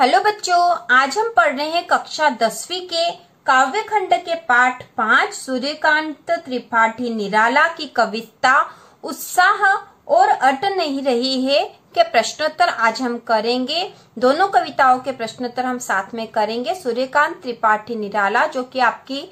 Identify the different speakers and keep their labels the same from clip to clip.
Speaker 1: hello बच्चों आज हम पढ़ रहे हैं कक्षा दसवीं के काव्य खंड के पाठ पांच सूर्यकांत त्रिपाठी निराला की कविता उत्साह और अट नहीं रही है के प्रश्नोत्तर आज हम करेंगे दोनों कविताओं के प्रश्नोत्तर हम साथ में करेंगे सूर्यकांत त्रिपाठी निराला जो कि आपकी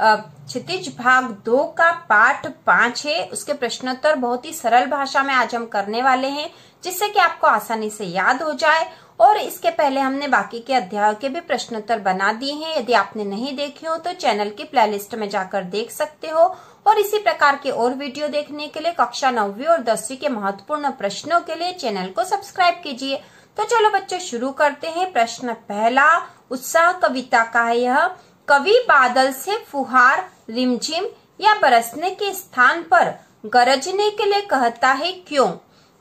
Speaker 1: क्षितिज भाग दो का पाठ पांच है उसके प्रश्नोत्तर बहुत ही सरल भाषा में आज हम करने वाले हैं जिससे कि आपको आसानी से याद हो जाए और इसके पहले हमने बाकी के अध्यायों के भी प्रश्नोत्तर बना दिए हैं यदि आपने नहीं देखे हो तो चैनल की प्लेलिस्ट में जाकर देख सकते हो और इसी प्रकार के और वीडियो देखने के लिए कक्षा नौवीं और दसवीं के महत्वपूर्ण प्रश्नों के लिए चैनल को सब्सक्राइब कीजिए तो चलो बच्चों शुरू करते हैं प्रश्न पहला उत्साह कविता का है यह कवि बादल से फुहार रिमझिम या बरसने के स्थान पर गरजने के लिए कहता है क्यों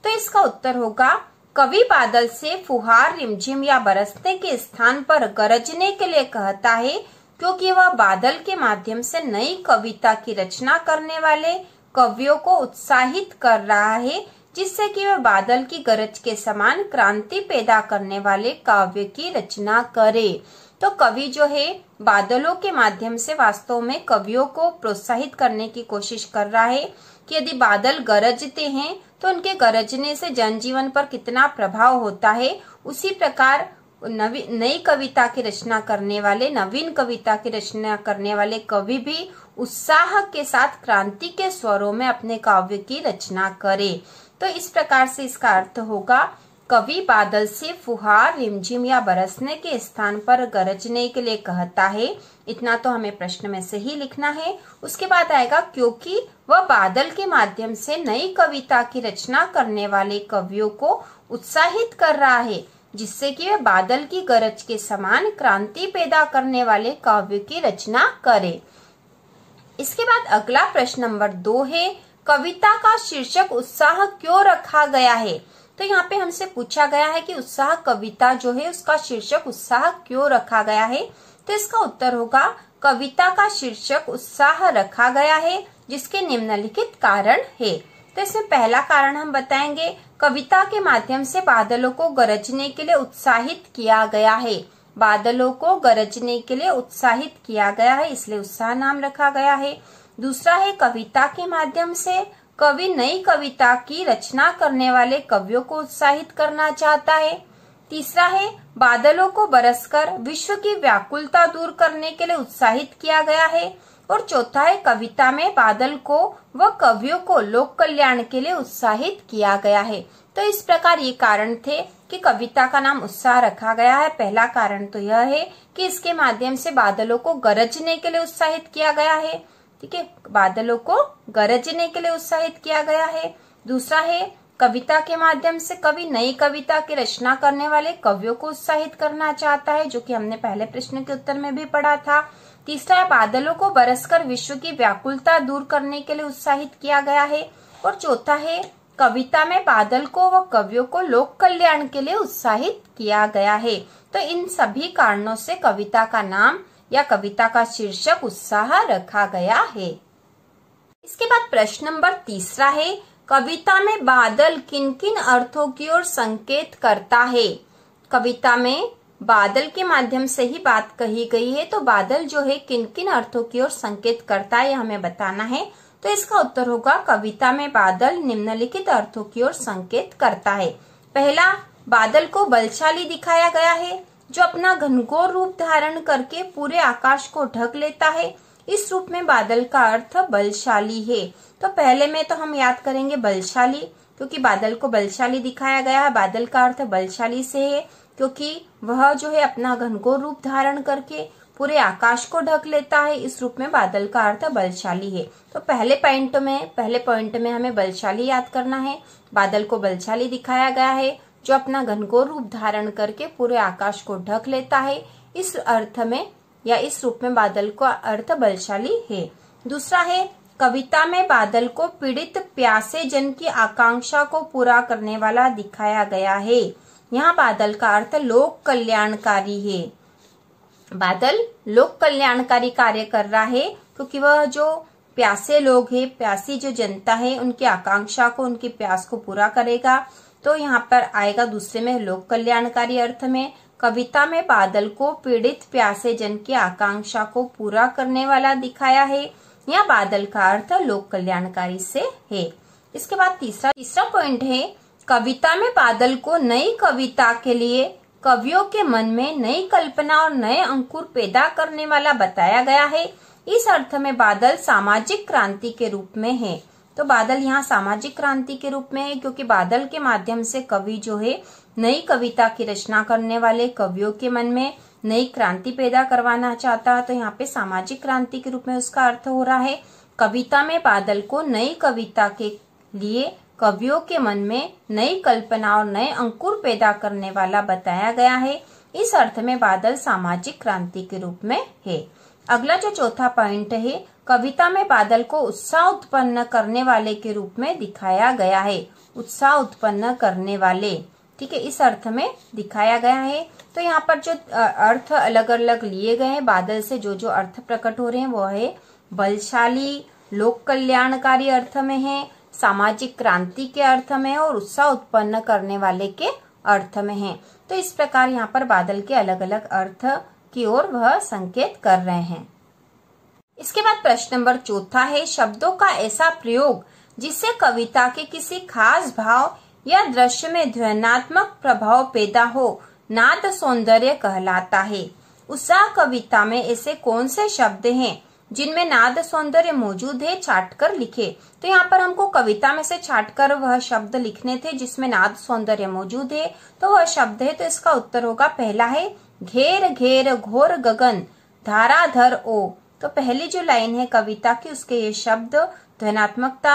Speaker 1: तो इसका उत्तर होगा कवि बादल से फुहार रिमझिम या बरसने के स्थान पर गरजने के लिए कहता है क्योंकि वह बादल के माध्यम से नई कविता की रचना करने वाले कवियों को उत्साहित कर रहा है जिससे कि वह बादल की गरज के समान क्रांति पैदा करने वाले काव्य की रचना करे तो कवि जो है बादलों के माध्यम से वास्तव में कवियों को प्रोत्साहित करने की कोशिश कर रहा है कि यदि बादल गरजते हैं तो उनके गरजने से जनजीवन पर कितना प्रभाव होता है उसी प्रकार नई कविता की रचना करने वाले नवीन कविता की रचना करने वाले कवि भी उत्साह के साथ क्रांति के स्वरों में अपने काव्य की रचना करे तो इस प्रकार से इसका अर्थ होगा कवि बादल से फुहार रिमझिम या बरसने के स्थान पर गरजने के लिए कहता है इतना तो हमें प्रश्न में से ही लिखना है उसके बाद आएगा क्योंकि वह बादल के माध्यम से नई कविता की रचना करने वाले कवियों को उत्साहित कर रहा है जिससे कि वे बादल की गरज के समान क्रांति पैदा करने वाले काव्य की रचना करे इसके बाद अगला प्रश्न नंबर दो है कविता का शीर्षक उत्साह क्यों रखा गया है तो यहाँ पे हमसे पूछा गया है कि उत्साह कविता जो है उसका शीर्षक उत्साह क्यों रखा गया है तो इसका उत्तर होगा कविता का शीर्षक उत्साह रखा गया है जिसके निम्नलिखित कारण है तो इसमें पहला कारण हम बताएंगे कविता के माध्यम से बादलों को गरजने के लिए उत्साहित किया गया है बादलों को गरजने के लिए उत्साहित किया गया है इसलिए उत्साह नाम रखा गया है दूसरा है कविता के माध्यम से कवि नई कविता की रचना करने वाले कवियों को उत्साहित करना चाहता है तीसरा है बादलों को बरसकर विश्व की व्याकुलता दूर करने के लिए उत्साहित किया गया है और चौथा है कविता में बादल को व कवियों को लोक कल्याण के लिए उत्साहित किया गया है तो इस प्रकार ये कारण थे कि कविता का नाम उत्साह रखा गया है पहला कारण तो यह है कि इसके माध्यम से बादलों को गरजने के लिए उत्साहित किया गया है ठीक है बादलों को गरजने के लिए उत्साहित किया गया है दूसरा है कविता के माध्यम से कवि नई कविता की रचना करने वाले कवियों को उत्साहित करना चाहता है जो कि हमने पहले प्रश्न के उत्तर में भी पढ़ा था तीसरा है बादलों को बरसकर विश्व की व्याकुलता दूर करने के लिए उत्साहित किया गया है और चौथा है कविता में बादल को व कवियों को लोक कल्याण के लिए उत्साहित किया गया है तो इन सभी कारणों से कविता का नाम या कविता का शीर्षक उत्साह रखा गया है इसके बाद प्रश्न नंबर तीसरा है कविता में बादल किन किन अर्थों की ओर संकेत करता है कविता में बादल के माध्यम से ही बात कही गई है तो बादल जो है किन किन अर्थों की ओर संकेत करता है हमें बताना है तो इसका उत्तर होगा कविता में बादल निम्नलिखित अर्थों की ओर संकेत करता है पहला बादल को बलशाली दिखाया गया है जो अपना घनघोर रूप धारण करके पूरे आकाश को ढक लेता है इस रूप में बादल का अर्थ बलशाली है तो पहले में तो हम याद करेंगे बलशाली क्योंकि बादल को बलशाली दिखाया गया है बादल का अर्थ बलशाली से है क्योंकि वह जो है अपना घनघोर रूप धारण करके पूरे आकाश को ढक लेता है इस रूप में बादल का अर्थ बलशाली है तो पहले पॉइंट में पहले पॉइंट में हमें बलशाली याद करना है बादल को बलशाली दिखाया गया है जो अपना घनघोर रूप धारण करके पूरे आकाश को ढक लेता है इस अर्थ में या इस रूप में बादल का अर्थ बलशाली है दूसरा है कविता में बादल को पीड़ित प्यासे जन की आकांक्षा को पूरा करने वाला दिखाया गया है यहाँ बादल का अर्थ लोक कल्याणकारी है बादल लोक कल्याणकारी कार्य कर रहा है क्योंकि वह जो प्यासे लोग है प्यासी जो जनता है उनकी आकांक्षा को उनकी प्यास को पूरा करेगा तो यहाँ पर आएगा दूसरे में लोक कल्याणकारी अर्थ में कविता में बादल को पीड़ित प्यासे जन की आकांक्षा को पूरा करने वाला दिखाया है यह बादल का अर्थ लोक कल्याणकारी से है इसके बाद तीसरा तीसरा पॉइंट है कविता में बादल को नई कविता के लिए कवियों के मन में नई कल्पना और नए अंकुर पैदा करने वाला बताया गया है इस अर्थ में बादल सामाजिक क्रांति के रूप में है तो बादल यहाँ सामाजिक क्रांति के रूप में है क्योंकि बादल के माध्यम से कवि जो है नई कविता की रचना करने वाले कवियों के मन में नई क्रांति पैदा करवाना चाहता है तो यहाँ पे सामाजिक क्रांति के रूप में उसका अर्थ हो रहा है कविता में बादल को नई कविता के लिए कवियों के मन में नई कल्पना और नए अंकुर पैदा करने वाला बताया गया है इस अर्थ में बादल सामाजिक क्रांति के रूप में है अगला जो चौथा पॉइंट है कविता में बादल को उत्साह उत्पन्न करने वाले के रूप में दिखाया गया है उत्साह उत्पन्न करने वाले ठीक है इस अर्थ में दिखाया गया है तो यहाँ पर जो अर्थ अलग अलग लिए गए हैं बादल से जो जो अर्थ प्रकट हो रहे हैं वो है बलशाली लोक कल्याणकारी अर्थ में है सामाजिक क्रांति के अर्थ में और उत्साह उत्पन्न करने वाले के अर्थ में है तो इस प्रकार यहाँ पर बादल के अलग अलग अर्थ की ओर वह संकेत कर रहे हैं इसके बाद प्रश्न नंबर चौथा है शब्दों का ऐसा प्रयोग जिससे कविता के किसी खास भाव या दृश्य में ध्वनात्मक प्रभाव पैदा हो नाद सौंदर्य कहलाता है उत्साह कविता में ऐसे कौन से शब्द हैं जिनमें नाद सौंदर्य मौजूद है छाट कर लिखे तो यहाँ पर हमको कविता में से छाट कर वह शब्द लिखने थे जिसमें नाद सौंदर्य मौजूद है तो वह शब्द है तो इसका उत्तर होगा पहला है घेर घेर घोर गगन धाराधर ओ तो पहली जो लाइन है कविता की उसके ये शब्द ध्वनात्मकता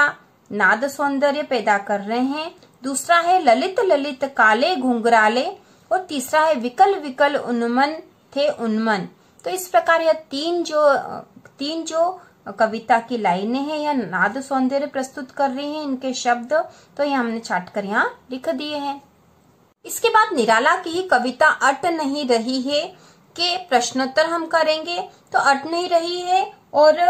Speaker 1: नाद सौंदर्य पैदा कर रहे हैं दूसरा है ललित ललित काले घुंघराले और तीसरा है विकल विकल उन्मन थे उन्मन तो इस प्रकार यह तीन जो तीन जो कविता की लाइनें हैं या नाद सौंदर्य प्रस्तुत कर रही हैं इनके शब्द तो ये हमने छाट कर यहाँ लिख दिए हैं इसके बाद निराला की कविता अट नहीं रही है के प्रश्नोत्तर हम करेंगे तो अट नहीं रही है और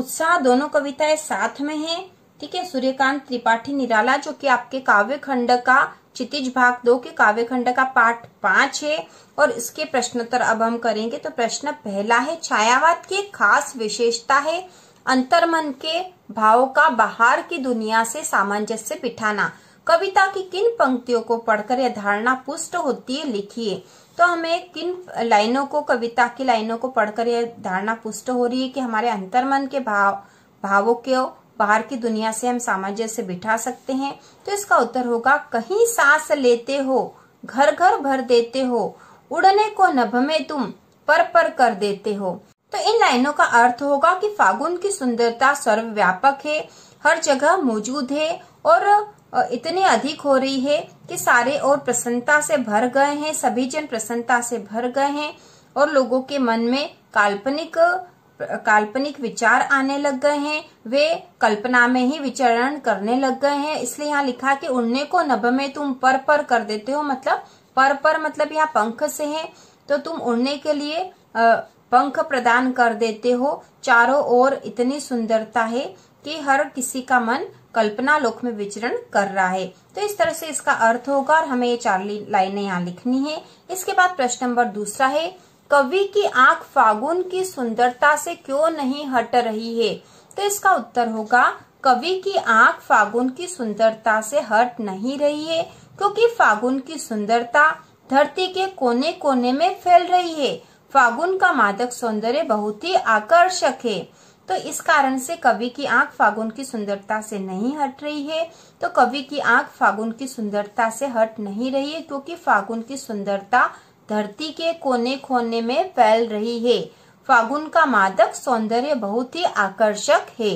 Speaker 1: उत्साह दोनों कविताएं साथ में हैं ठीक है सूर्यकांत त्रिपाठी निराला जो कि आपके काव्य खंड का चितिज भाग दो के काव्य खंड का पाठ पांच है और इसके प्रश्नोत्तर अब हम करेंगे तो प्रश्न पहला है छायावाद की खास विशेषता है अंतर्मन के भाव का बाहर की दुनिया से सामंजस्य बिठाना कविता की किन पंक्तियों को पढ़कर यह धारणा पुष्ट होती है लिखिए तो हमें किन लाइनों को कविता की लाइनों को पढ़कर यह धारणा पुष्ट हो रही है कि हमारे अंतर्मन के भाव भावों के बाहर की दुनिया से हम सामंजस्य बिठा सकते हैं तो इसका उत्तर होगा कहीं सांस लेते हो घर घर भर देते हो उड़ने को नभ में तुम पर पर कर देते हो तो इन लाइनों का अर्थ होगा कि फागुन की सुंदरता सर्वव्यापक है हर जगह मौजूद है और इतनी अधिक हो रही है कि सारे और प्रसन्नता से भर गए हैं सभी जन प्रसन्नता से भर गए हैं और लोगों के मन में काल्पनिक काल्पनिक विचार आने लग गए हैं वे कल्पना में ही विचरण करने लग गए हैं इसलिए यहाँ लिखा कि उड़ने को नभ में तुम पर पर कर देते हो मतलब पर पर मतलब यहाँ पंख से है तो तुम उड़ने के लिए पंख प्रदान कर देते हो चारों ओर इतनी सुंदरता है कि हर किसी का मन कल्पना लोक में विचरण कर रहा है तो इस तरह से इसका अर्थ होगा और हमें ये चार लाइनें यहाँ लिखनी है इसके बाद प्रश्न नंबर दूसरा है कवि की आंख फागुन की सुंदरता से क्यों नहीं हट रही है तो इसका उत्तर होगा कवि की आंख फागुन की सुंदरता से हट नहीं रही है क्योंकि फागुन की सुंदरता धरती के कोने कोने में फैल रही है फागुन का मादक सौंदर्य बहुत ही आकर्षक है तो इस कारण से कवि की आंख फागुन की सुंदरता से नहीं हट रही है तो कवि की आंख फागुन की सुंदरता से हट नहीं रही है क्योंकि फागुन की सुंदरता धरती के कोने कोने में फैल रही है फागुन का मादक सौंदर्य बहुत ही आकर्षक है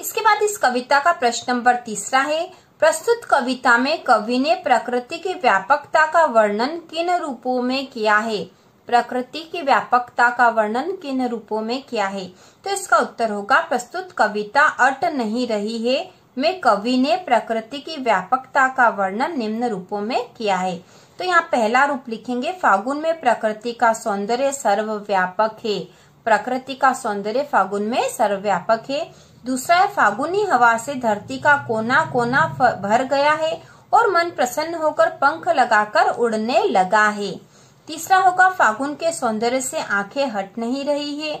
Speaker 1: इसके बाद इस कविता का प्रश्न नंबर तीसरा है प्रस्तुत कविता में कवि ने प्रकृति की व्यापकता का वर्णन किन रूपों में किया है प्रकृति की व्यापकता का वर्णन किन रूपों में किया है तो इसका उत्तर होगा प्रस्तुत कविता अट नहीं रही है में कवि ने प्रकृति की व्यापकता का वर्णन निम्न रूपों में किया है तो यहाँ पहला रूप लिखेंगे फागुन में प्रकृति का सौंदर्य सर्वव्यापक है प्रकृति का सौंदर्य फागुन में सर्वव्यापक है दूसरा है फागुनी हवा से धरती का कोना कोना भर गया है और मन प्रसन्न होकर पंख लगाकर उड़ने लगा है तीसरा होगा फागुन के सौंदर्य से आंखें हट नहीं रही है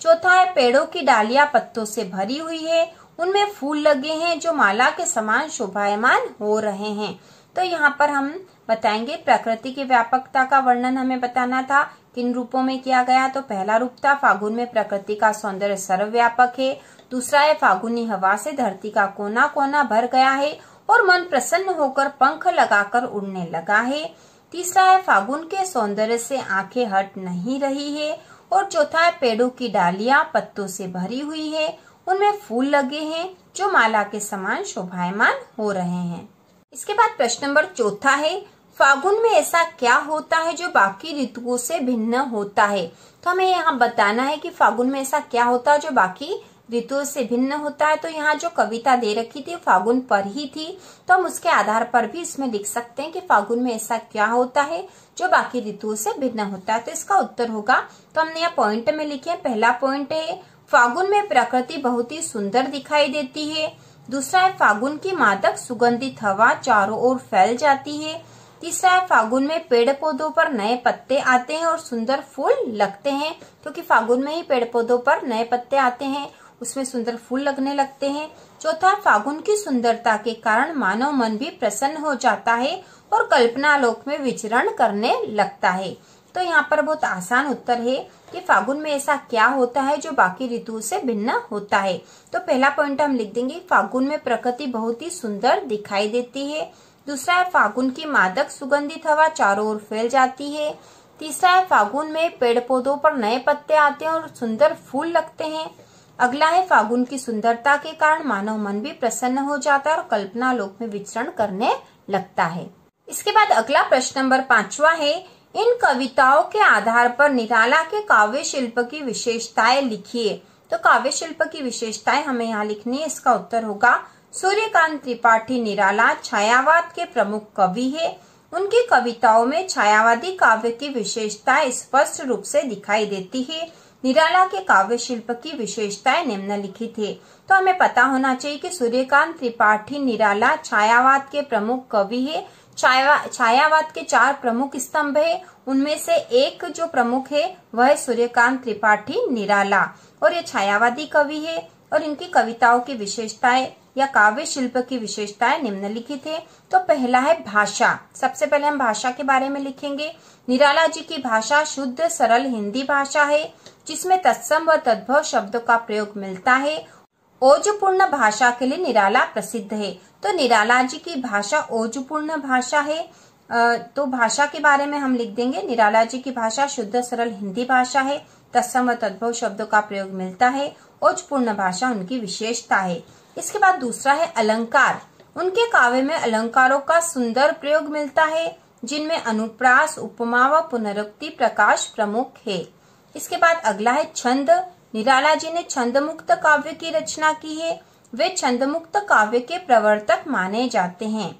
Speaker 1: चौथा है पेड़ों की डालियां पत्तों से भरी हुई है उनमें फूल लगे हैं जो माला के समान शोभायमान हो रहे हैं तो यहाँ पर हम बताएंगे प्रकृति की व्यापकता का वर्णन हमें बताना था किन रूपों में किया गया तो पहला रूप था फागुन में प्रकृति का सौंदर्य सर्वव्यापक है दूसरा है फागुनी हवा से धरती का कोना कोना भर गया है और मन प्रसन्न होकर पंख लगाकर उड़ने लगा है तीसरा है फागुन के सौंदर्य से आंखें हट नहीं रही है और चौथा है पेड़ों की डालियां पत्तों से भरी हुई है उनमें फूल लगे हैं जो माला के समान शोभायमान हो रहे हैं इसके बाद प्रश्न नंबर चौथा है फागुन में ऐसा क्या होता है जो बाकी ऋतुओं से भिन्न होता है तो हमें यहाँ बताना है कि फागुन में ऐसा क्या होता है जो बाकी ऋतु से भिन्न होता है तो यहाँ जो कविता दे रखी थी फागुन पर ही थी तो हम उसके आधार पर भी इसमें लिख सकते हैं कि फागुन में ऐसा क्या होता है जो बाकी ऋतुओं से भिन्न होता है तो इसका उत्तर होगा तो हमने यहाँ पॉइंट में लिखे पहला पॉइंट है फागुन में प्रकृति बहुत ही सुंदर दिखाई देती है दूसरा है फागुन की मादक सुगंधित हवा चारों ओर फैल जाती है तीसरा है फागुन में पेड़ पौधों पर नए पत्ते आते हैं और सुंदर फूल लगते हैं क्योंकि फागुन में ही पेड़ पौधों पर नए पत्ते आते हैं उसमें सुंदर फूल लगने लगते हैं चौथा फागुन की सुंदरता के कारण मानव मन भी प्रसन्न हो जाता है और कल्पना लोक में विचरण करने लगता है तो यहाँ पर बहुत आसान उत्तर है कि फागुन में ऐसा क्या होता है जो बाकी ऋतु से भिन्न होता है तो पहला पॉइंट हम लिख देंगे फागुन में प्रकृति बहुत ही सुंदर दिखाई देती है दूसरा है फागुन की मादक सुगंधित हवा चारों ओर फैल जाती है तीसरा है फागुन में पेड़ पौधों पर नए पत्ते आते हैं और सुंदर फूल लगते हैं अगला है फागुन की सुंदरता के कारण मानव मन भी प्रसन्न हो जाता है और कल्पना लोक में विचरण करने लगता है इसके बाद अगला प्रश्न नंबर पांचवा है इन कविताओं के आधार पर निराला के काव्य शिल्प की विशेषताएं लिखिए तो काव्य शिल्प की विशेषताएं हमें यहाँ लिखनी है इसका उत्तर होगा सूर्यकांत त्रिपाठी निराला छायावाद के प्रमुख कवि है उनकी कविताओं में छायावादी काव्य की विशेषताएं स्पष्ट रूप से दिखाई देती है निराला के काव्य शिल्प की विशेषताएं निम्नलिखित है तो हमें पता होना चाहिए कि सूर्यकांत त्रिपाठी निराला छायावाद के प्रमुख कवि है छाया छायावाद के चार प्रमुख स्तंभ है उनमें से एक जो प्रमुख है वह सूर्यकांत त्रिपाठी निराला और ये छायावादी कवि है और इनकी कविताओं की विशेषताएं या काव्य शिल्प की विशेषताएं निम्नलिखित है तो पहला है भाषा सबसे पहले हम भाषा के बारे में लिखेंगे निराला जी की भाषा शुद्ध सरल हिंदी भाषा है जिसमें तत्सम व तद्भव शब्दों का प्रयोग मिलता है ओजपूर्ण भाषा के लिए निराला प्रसिद्ध है तो निराला जी की भाषा ओजपूर्ण भाषा है तो भाषा के बारे में हम लिख देंगे निराला जी की भाषा शुद्ध सरल हिंदी भाषा है तत्सम व तद्भव शब्दों का प्रयोग मिलता है ओजपूर्ण भाषा उनकी विशेषता है इसके बाद दूसरा है अलंकार उनके काव्य में अलंकारों का सुंदर प्रयोग मिलता है जिनमें अनुप्रास उपमा व पुनरुक्ति प्रकाश प्रमुख है इसके बाद अगला है छंद निराला जी ने छंद मुक्त काव्य की रचना की है वे छंद मुक्त काव्य के प्रवर्तक माने जाते हैं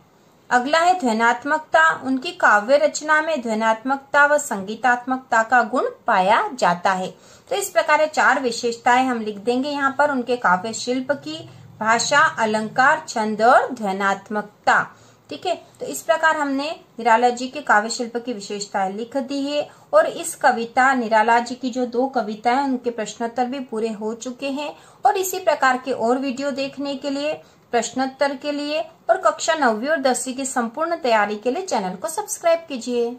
Speaker 1: अगला है ध्वनात्मकता उनकी काव्य रचना में ध्वनात्मकता व संगीतात्मकता का गुण पाया जाता है तो इस प्रकार चार विशेषताएं हम लिख देंगे यहाँ पर उनके काव्य शिल्प की भाषा अलंकार छंद और ध्वनात्मकता ठीक है तो इस प्रकार हमने निराला जी के काव्य शिल्प की विशेषताएं लिख दी है और इस कविता निराला जी की जो दो कविताएं उनके प्रश्नोत्तर भी पूरे हो चुके हैं और इसी प्रकार के और वीडियो देखने के लिए प्रश्नोत्तर के लिए और कक्षा नवी और दसवीं की संपूर्ण तैयारी के लिए चैनल को सब्सक्राइब कीजिए